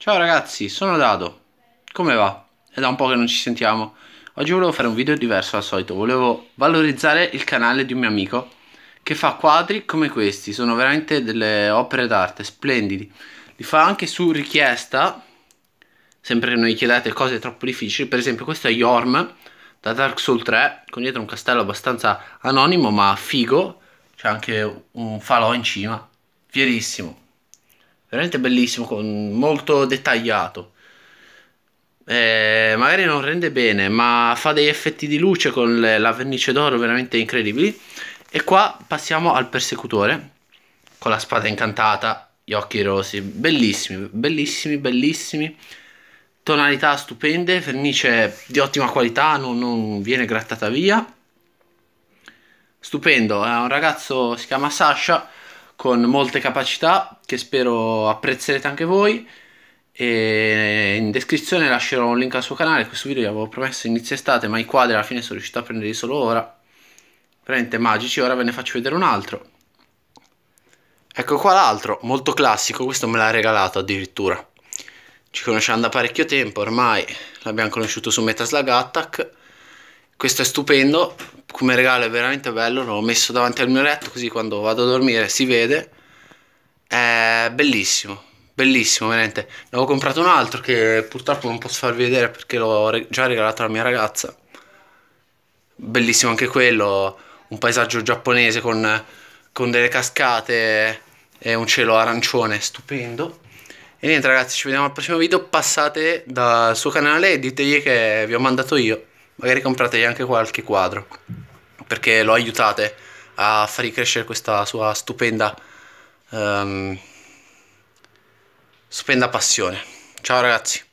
Ciao ragazzi, sono Dado. Come va? È da un po' che non ci sentiamo. Oggi volevo fare un video diverso dal solito, volevo valorizzare il canale di un mio amico che fa quadri come questi, sono veramente delle opere d'arte splendidi. Li fa anche su richiesta, sempre che non gli chiedete cose troppo difficili, per esempio questo è Yorm da Dark Souls 3, con dietro un castello abbastanza anonimo ma figo, c'è anche un falò in cima, fierissimo veramente bellissimo, con molto dettagliato. Eh, magari non rende bene, ma fa degli effetti di luce con le, la vernice d'oro veramente incredibili. E qua passiamo al persecutore con la spada incantata, gli occhi rosi, bellissimi, bellissimi, bellissimi. Tonalità stupende, vernice di ottima qualità, non, non viene grattata via. Stupendo, è un ragazzo, si chiama Sasha, con molte capacità che spero apprezzerete anche voi e in descrizione lascerò un link al suo canale questo video gli avevo promesso inizio estate ma i quadri alla fine sono riuscito a prenderli solo ora veramente magici ora ve ne faccio vedere un altro ecco qua l'altro molto classico questo me l'ha regalato addirittura ci conosciamo da parecchio tempo ormai l'abbiamo conosciuto su Metaslag Attack questo è stupendo come regalo è veramente bello, l'ho messo davanti al mio letto così quando vado a dormire si vede. È bellissimo, bellissimo veramente. Ne ho comprato un altro che purtroppo non posso farvi vedere perché l'ho già regalato alla mia ragazza. Bellissimo anche quello, un paesaggio giapponese con, con delle cascate e un cielo arancione, stupendo. E niente ragazzi, ci vediamo al prossimo video, passate dal suo canale e ditegli che vi ho mandato io magari comprategli anche qualche quadro perché lo aiutate a far crescere questa sua stupenda, um, stupenda passione. Ciao ragazzi.